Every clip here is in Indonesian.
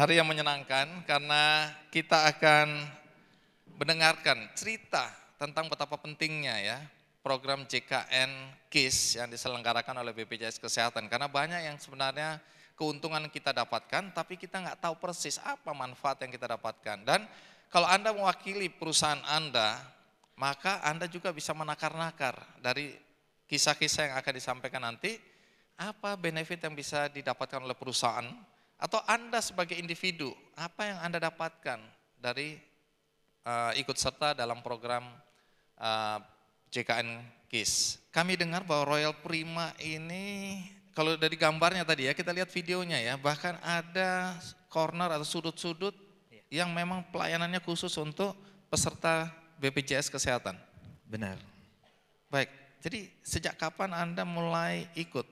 hari yang menyenangkan karena kita akan mendengarkan cerita tentang betapa pentingnya ya program JKN KIS yang diselenggarakan oleh BPJS Kesehatan karena banyak yang sebenarnya keuntungan kita dapatkan tapi kita nggak tahu persis apa manfaat yang kita dapatkan dan kalau Anda mewakili perusahaan Anda maka Anda juga bisa menakar-nakar dari kisah-kisah yang akan disampaikan nanti apa benefit yang bisa didapatkan oleh perusahaan atau Anda sebagai individu, apa yang Anda dapatkan dari uh, ikut serta dalam program uh, eh, JKN KIS? Kami dengar bahwa Royal Prima ini, kalau dari gambarnya tadi ya, kita lihat videonya ya, bahkan ada corner atau sudut-sudut iya. yang memang pelayanannya khusus untuk peserta BPJS Kesehatan. Benar. Baik, jadi sejak kapan Anda mulai ikut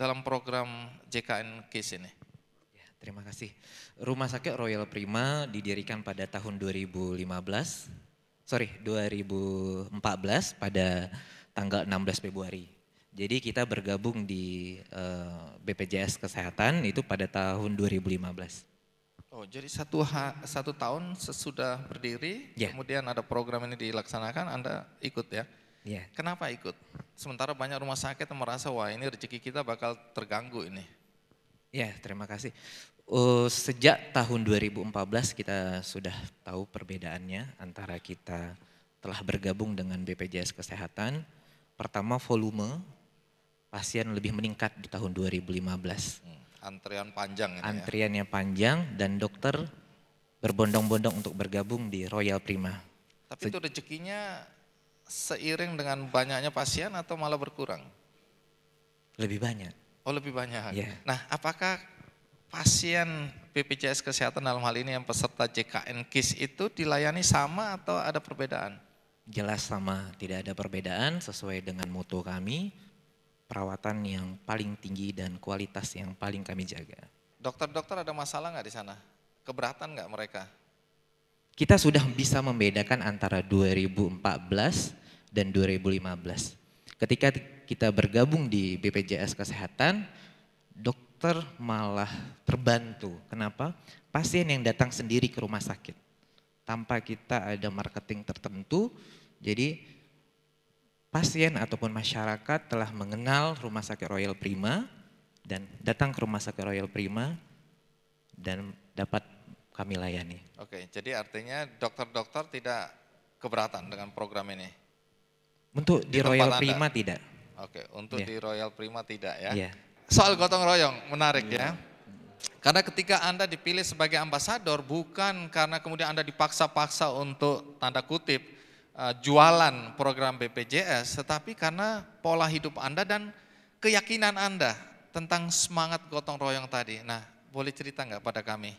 dalam program JKN KIS ini? Terima kasih. Rumah Sakit Royal Prima didirikan pada tahun 2015, sorry 2014 pada tanggal 16 Februari. Jadi kita bergabung di uh, eh, BPJS Kesehatan itu pada tahun 2015. Oh, jadi satu ha, satu tahun sesudah berdiri, yeah. kemudian ada program ini dilaksanakan, anda ikut ya? Yeah. Kenapa ikut? Sementara banyak rumah sakit merasa wah ini rezeki kita bakal terganggu ini. Ya, yeah, terima kasih uh, sejak tahun 2014 kita sudah tahu perbedaannya antara kita telah bergabung dengan BPJS Kesehatan. Pertama volume pasien lebih meningkat di tahun 2015. Hmm, antrian panjang. Ya. Antriannya ya. panjang dan dokter berbondong-bondong untuk bergabung di Royal Prima. Tapi itu rezekinya seiring dengan banyaknya pasien atau malah berkurang? Lebih banyak. Oh lebih banyak. Yeah. Nah apakah pasien BPJS Kesehatan dalam hal ini yang peserta JKN KIS itu dilayani sama atau ada perbedaan? Jelas sama, tidak ada perbedaan sesuai dengan moto kami, perawatan yang paling tinggi dan kualitas yang paling kami jaga. Dokter-dokter ada masalah nggak di sana? Keberatan nggak mereka? Kita sudah bisa membedakan antara 2014 dan 2015. Ketika kita bergabung di BPJS Kesehatan, dok dokter malah terbantu. Kenapa? Pasien yang datang sendiri ke rumah sakit. Tanpa kita ada marketing tertentu, jadi pasien ataupun masyarakat telah mengenal rumah sakit Royal Prima dan datang ke rumah sakit Royal Prima dan dapat kami layani. Oke, jadi artinya dokter-dokter tidak keberatan dengan program ini? Untuk di, di Royal Prima tidak. Oke, untuk ya. di Royal Prima tidak ya. ya soal gotong royong menarik ya. Karena ketika Anda dipilih sebagai ambasador bukan karena kemudian Anda dipaksa-paksa untuk tanda kutip eh, jualan program BPJS, tetapi karena pola hidup Anda dan keyakinan Anda tentang semangat gotong royong tadi. Nah, boleh cerita nggak pada kami?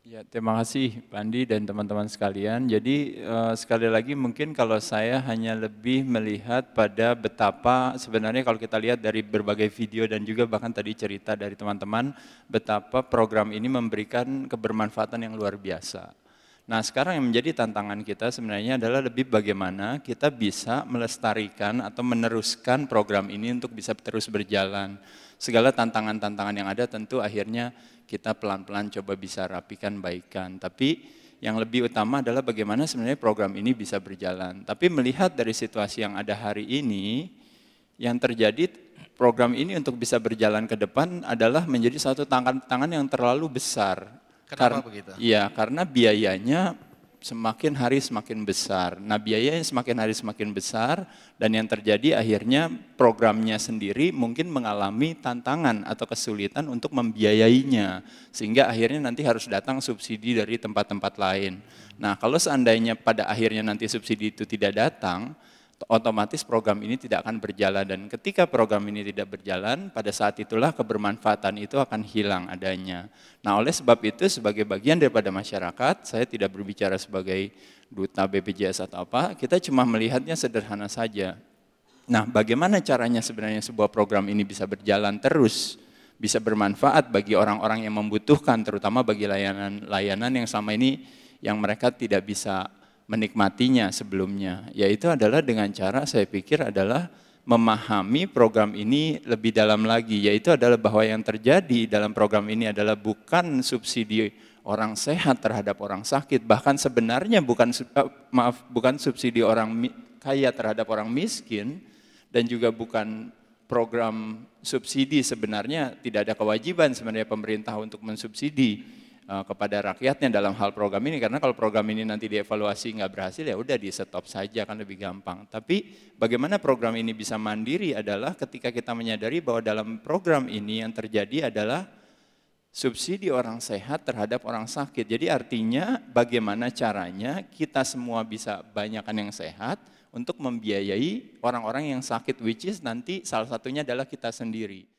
Ya, terima kasih Pandi dan teman-teman sekalian. Jadi uh, sekali lagi mungkin kalau saya hanya lebih melihat pada betapa sebenarnya kalau kita lihat dari berbagai video dan juga bahkan tadi cerita dari teman-teman betapa program ini memberikan kebermanfaatan yang luar biasa. Nah, sekarang yang menjadi tantangan kita sebenarnya adalah lebih bagaimana kita bisa melestarikan atau meneruskan program ini untuk bisa terus berjalan. Segala tantangan-tantangan yang ada tentu akhirnya kita pelan-pelan coba bisa rapikan, baikkan Tapi yang lebih utama adalah bagaimana sebenarnya program ini bisa berjalan. Tapi melihat dari situasi yang ada hari ini, yang terjadi program ini untuk bisa berjalan ke depan adalah menjadi satu tangan-tangan yang terlalu besar Kenapa Kar begitu? Iya, karena biayanya semakin hari semakin besar. Nah biayanya semakin hari semakin besar dan yang terjadi akhirnya programnya sendiri mungkin mengalami tantangan atau kesulitan untuk membiayainya. Sehingga akhirnya nanti harus datang subsidi dari tempat-tempat lain. Nah kalau seandainya pada akhirnya nanti subsidi itu tidak datang, otomatis program ini tidak akan berjalan dan ketika program ini tidak berjalan pada saat itulah kebermanfaatan itu akan hilang adanya. Nah, oleh sebab itu sebagai bagian daripada masyarakat, saya tidak berbicara sebagai duta BPJS atau apa, kita cuma melihatnya sederhana saja. Nah, bagaimana caranya sebenarnya sebuah program ini bisa berjalan terus? bisa bermanfaat bagi orang-orang yang membutuhkan terutama bagi layanan-layanan yang sama ini yang mereka tidak bisa menikmatinya sebelumnya, yaitu adalah dengan cara saya pikir adalah memahami program ini lebih dalam lagi, yaitu adalah bahwa yang terjadi dalam program ini adalah bukan subsidi orang sehat terhadap orang sakit, bahkan sebenarnya bukan eh, maaf bukan subsidi orang kaya terhadap orang miskin dan juga bukan program subsidi sebenarnya tidak ada kewajiban sebenarnya pemerintah untuk mensubsidi Eh, kepada rakyatnya dalam hal program ini karena kalau program ini nanti dievaluasi nggak berhasil ya udah di stop saja kan lebih gampang. Tapi bagaimana program ini bisa mandiri adalah ketika kita menyadari bahwa dalam program ini yang terjadi adalah subsidi orang sehat terhadap orang sakit. Jadi artinya bagaimana caranya kita semua bisa banyakkan yang sehat untuk membiayai orang-orang yang sakit which is nanti salah satunya adalah kita sendiri.